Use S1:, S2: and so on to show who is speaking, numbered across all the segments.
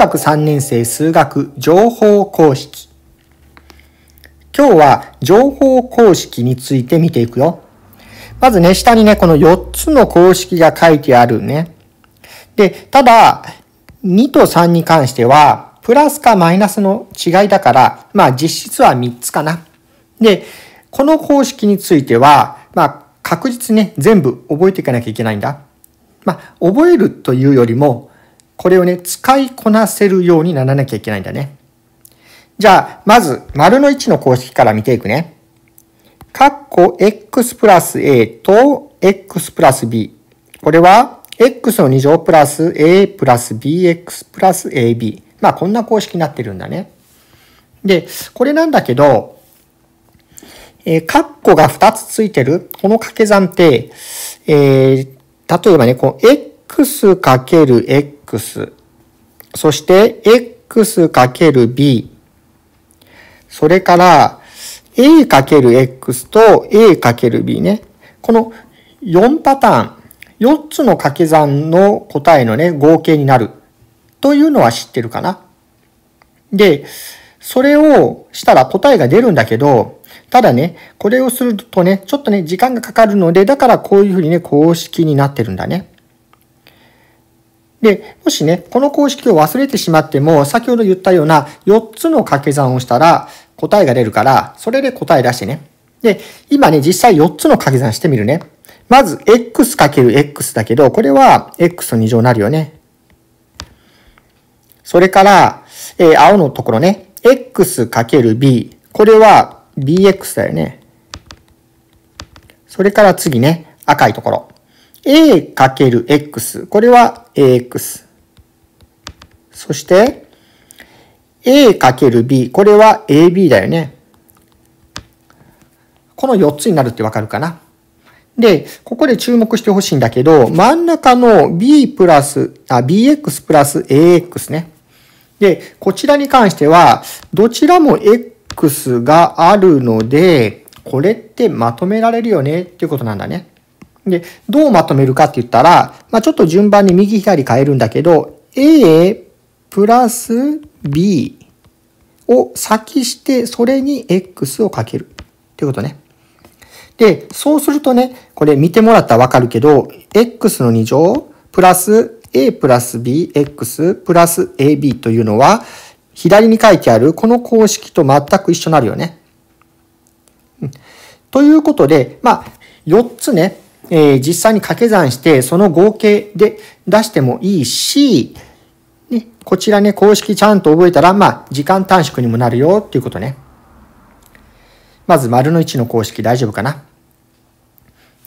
S1: 学3年生数学情報公式。今日は情報公式について見ていくよ。まずね、下にね、この4つの公式が書いてあるね。で、ただ、2と3に関しては、プラスかマイナスの違いだから、まあ実質は3つかな。で、この公式については、まあ確実ね、全部覚えていかなきゃいけないんだ。まあ、覚えるというよりも、これをね、使いこなせるようにならなきゃいけないんだね。じゃあ、まず、丸の置の公式から見ていくね。カッコ x プラス a と x プラス b。これは、x の2乗プラス a プラス bx プラス ab。まあ、こんな公式になってるんだね。で、これなんだけど、えー、カッコが2つついてる、この掛け算って、えー、例えばね、この x×x そして x×b それから a×x と a×b ねこの4パターン4つの掛け算の答えのね合計になるというのは知ってるかなでそれをしたら答えが出るんだけど、ただね、これをするとね、ちょっとね、時間がかかるので、だからこういうふうにね、公式になってるんだね。で、もしね、この公式を忘れてしまっても、先ほど言ったような4つの掛け算をしたら答えが出るから、それで答え出してね。で、今ね、実際4つの掛け算してみるね。まず、x×x だけど、これは x の2乗になるよね。それから、えー、青のところね、x×b。これは bx だよね。それから次ね、赤いところ。a×x。これは ax。そして a×b。これは ab だよね。この4つになるってわかるかな。で、ここで注目してほしいんだけど、真ん中の b プラス、あ、bx プラス ax ね。で、こちらに関しては、どちらも x があるので、これってまとめられるよねっていうことなんだね。で、どうまとめるかって言ったら、まあ、ちょっと順番に右左変えるんだけど、A プラス B を先して、それに X をかける。ってことね。で、そうするとね、これ見てもらったらわかるけど、X の2乗プラス A プラス BX プラス AB というのは、左に書いてあるこの公式と全く一緒になるよね。ということで、まあ、4つね、えー、実際に掛け算して、その合計で出してもいいし、ね、こちらね、公式ちゃんと覚えたら、まあ、時間短縮にもなるよっていうことね。まず、丸の1の公式大丈夫かな。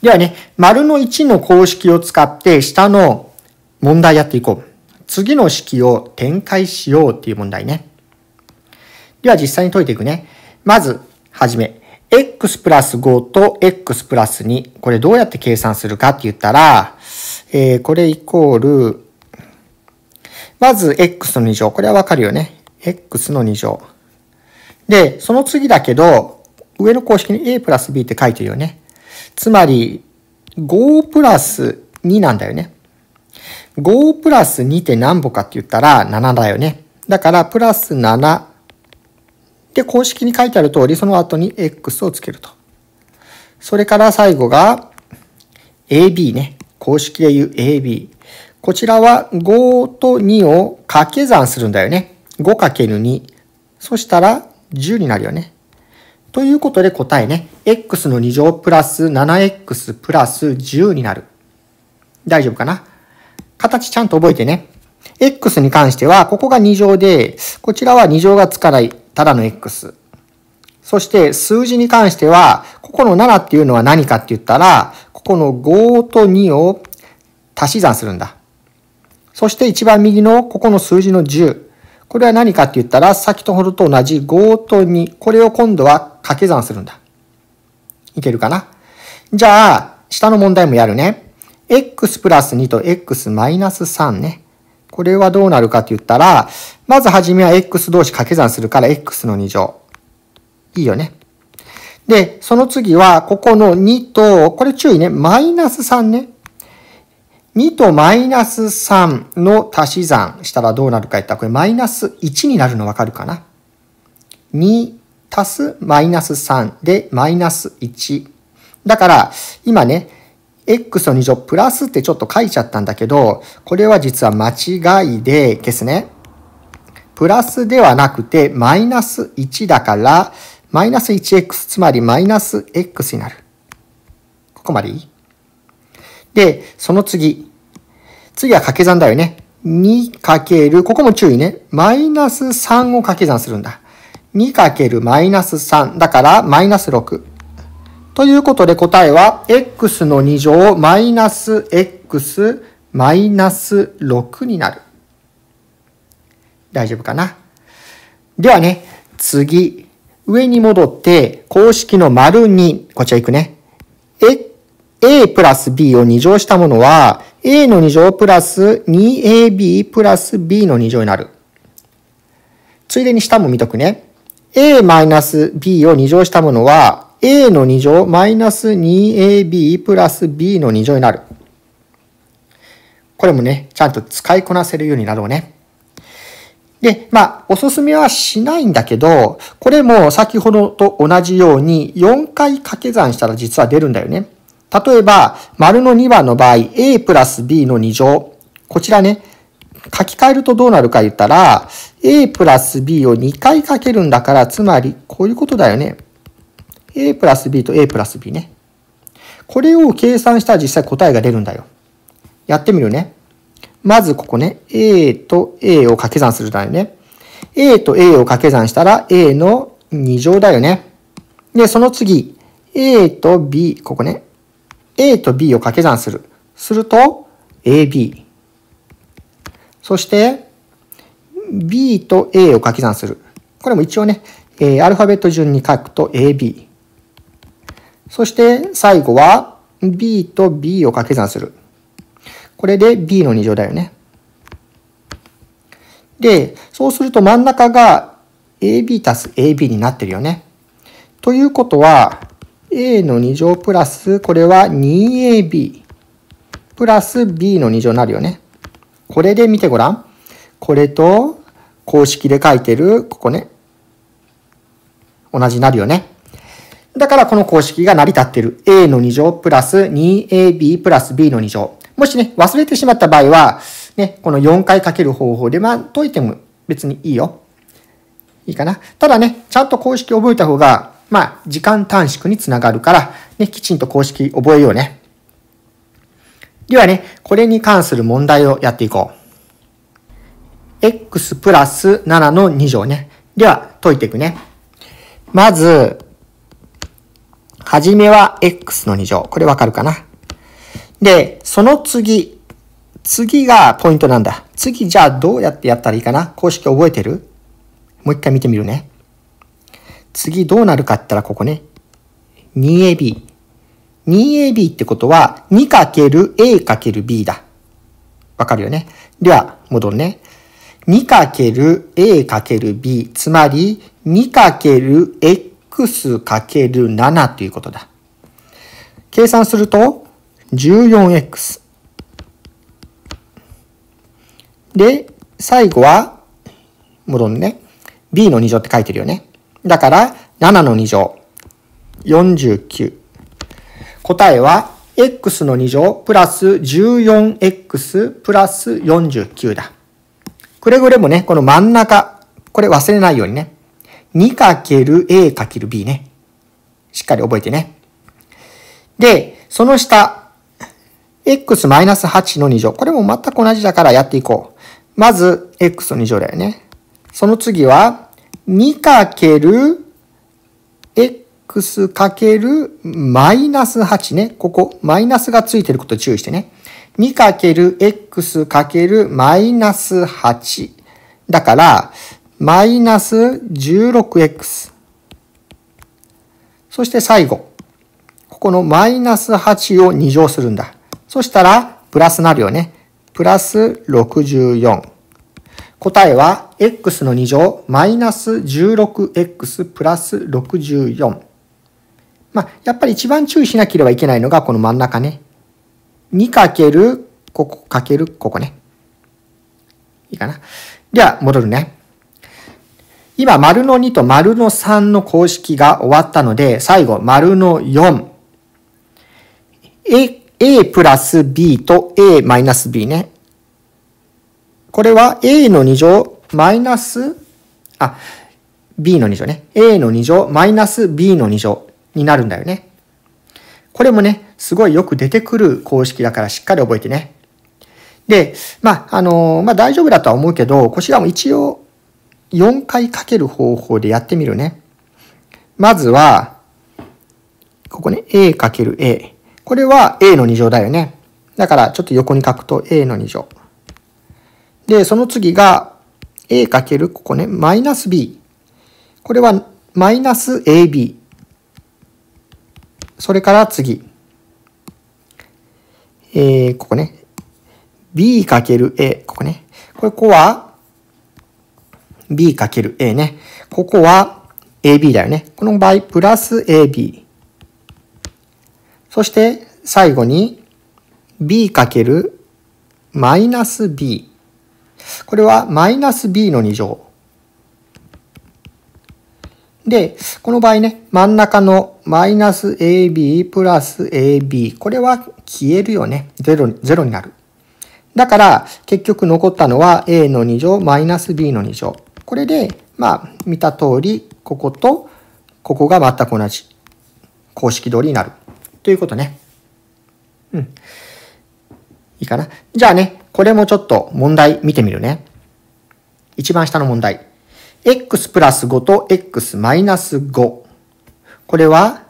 S1: ではね、丸の1の公式を使って下の問題やっていこう。次の式を展開しようっていう問題ね。では実際に解いていくね。まず、はじめ。x プラス5と x プラス2。これどうやって計算するかって言ったら、えー、これイコール、まず x の2乗。これはわかるよね。x の2乗。で、その次だけど、上の公式に a プラス b って書いてるよね。つまり、5プラス2なんだよね。5プラス2って何歩かって言ったら7だよね。だから、プラス7で、公式に書いてある通り、その後に X をつけると。それから最後が AB ね。公式で言う AB。こちらは5と2を掛け算するんだよね。5×2。そしたら10になるよね。ということで答えね。x の2乗プラス 7x プラス10になる。大丈夫かな形ちゃんと覚えてね。x に関しては、ここが2乗で、こちらは2乗がつかないただの x。そして数字に関しては、ここの7っていうのは何かって言ったら、ここの5と2を足し算するんだ。そして一番右のここの数字の10。これは何かって言ったら、先ほどと同じ5と2。これを今度は掛け算するんだ。いけるかなじゃあ、下の問題もやるね。x プラス2と x マイナス3ね。これはどうなるかって言ったら、まずはじめは x 同士掛け算するから x の2乗。いいよね。で、その次は、ここの2と、これ注意ね、マイナス3ね。2とマイナス3の足し算したらどうなるか言ったら、これマイナス1になるのわかるかな ?2 足すマイナス3でマイナス1。だから、今ね、x の2乗プラスってちょっと書いちゃったんだけど、これは実は間違いでですね。プラスではなくて、マイナス1だから、マイナス 1x、つまりマイナス x になる。ここまでいいで、その次。次は掛け算だよね。2かける、ここも注意ね。マイナス3を掛け算するんだ。2かけるマイナス3。だから、マイナス6。ということで答えは、x の2乗マイナス x マイナス6になる。大丈夫かな。ではね、次、上に戻って、公式の丸2、こちら行くね。え、a プラス b を2乗したものは、a の2乗プラス 2ab プラス b の2乗になる。ついでに下も見とくね。a マイナス b を2乗したものは、a の2乗マイナス 2ab プラス b の2乗になる。これもね、ちゃんと使いこなせるようになろうね。で、まあ、おすすめはしないんだけど、これも先ほどと同じように4回掛け算したら実は出るんだよね。例えば、丸の2番の場合、a プラス b の2乗。こちらね、書き換えるとどうなるか言ったら、a プラス b を2回かけるんだから、つまり、こういうことだよね。a プラス b と a プラス b ね。これを計算したら実際答えが出るんだよ。やってみるね。まずここね、a と a を掛け算するだよね。a と a を掛け算したら a の2乗だよね。で、その次、a と b、ここね。a と b を掛け算する。すると、ab。そして、b と a を掛け算する。これも一応ね、えー、アルファベット順に書くと ab。そして最後は b と b を掛け算する。これで b の2乗だよね。で、そうすると真ん中が ab たす ab になってるよね。ということは、a の2乗プラス、これは 2ab プラス b の2乗になるよね。これで見てごらん。これと公式で書いてる、ここね。同じになるよね。だからこの公式が成り立っている。a の2乗プラス 2ab プラス b の2乗。もしね、忘れてしまった場合は、ね、この4回かける方法で、まあ、解いても別にいいよ。いいかな。ただね、ちゃんと公式覚えた方が、まあ、時間短縮につながるから、ね、きちんと公式覚えようね。ではね、これに関する問題をやっていこう。x プラス7の2乗ね。では、解いていくね。まず、はじめは x の2乗。これわかるかな。で、その次。次がポイントなんだ。次、じゃあどうやってやったらいいかな公式覚えてるもう一回見てみるね。次どうなるかって言ったらここね。2ab。2ab ってことは 2×a×b だ。わかるよね。では、戻るね。2×a×b。つまり 2×x 画数る7ということだ。計算すると 14x。で、最後は、戻るね。b の2乗って書いてるよね。だから、7の2乗。49。答えは、x の2乗プラス 14x プラス49だ。くれぐれもね、この真ん中、これ忘れないようにね。2×A×B ね。しっかり覚えてね。で、その下、x-8 の2乗。これも全く同じだからやっていこう。まず、x の2乗だよね。その次は、2×x かけるマイナス8ね。ここ、マイナスがついてること注意してね。2×x かけるマイナス8。だから、マイナス 16x。そして最後。ここのマイナス8を2乗するんだ。そしたら、プラスなるよね。プラス64。答えは、x の2乗、マイナス 16x プラス64。まあ、やっぱり一番注意しなければいけないのが、この真ん中ね。2かける、ここかける、ここね。いいかな。では、戻るね。今、丸の2と丸の3の公式が終わったので、最後、丸の4。A、A プラス B と A マイナス B ね。これは A の2乗マイナス、あ、B の2乗ね。A の2乗マイナス B の2乗になるんだよね。これもね、すごいよく出てくる公式だからしっかり覚えてね。で、まあ、あのー、まあ、大丈夫だとは思うけど、こちらも一応4回かける方法でやってみるね。まずは、ここね、a かける a。これは a の2乗だよね。だからちょっと横に書くと a の2乗。で、その次が a かけるここね、マイナス b。これはマイナス ab。それから次。えー、ここね。b かける a。ここね。これ、ここは b×a ね。ここは ab だよね。この場合、プラス ab。そして、最後に b かけるマイナス b。これはマイナス b の2乗。で、この場合ね、真ん中のマイナス ab プラス ab。これは消えるよね。0, 0になる。だから、結局残ったのは a の2乗マイナス b の2乗。これで、まあ、見た通り、ここと、ここが全く同じ。公式通りになる。ということね。うん。いいかな。じゃあね、これもちょっと問題見てみるね。一番下の問題。x プラス5と x マイナス5。これは、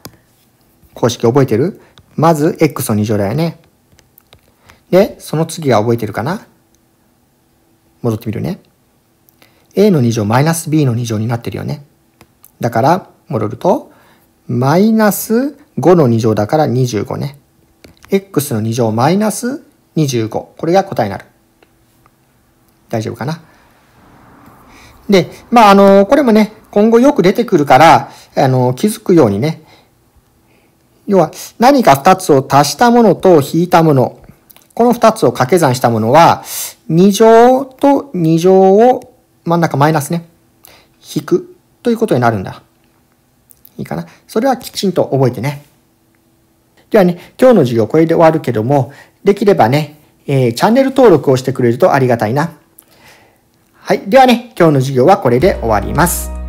S1: 公式覚えてるまず、x の2乗だよね。で、その次は覚えてるかな戻ってみるね。a の2乗マイナス b の2乗になってるよね。だから戻ると、マイナス5の2乗だから25ね。x の2乗マイナス25。これが答えになる。大丈夫かな。で、まあ、あの、これもね、今後よく出てくるから、あの、気づくようにね。要は、何か2つを足したものと引いたもの。この2つを掛け算したものは、2乗と2乗を真ん中マイナスね。引くということになるんだ。いいかな。それはきちんと覚えてね。ではね、今日の授業これで終わるけども、できればね、えー、チャンネル登録をしてくれるとありがたいな。はい。ではね、今日の授業はこれで終わります。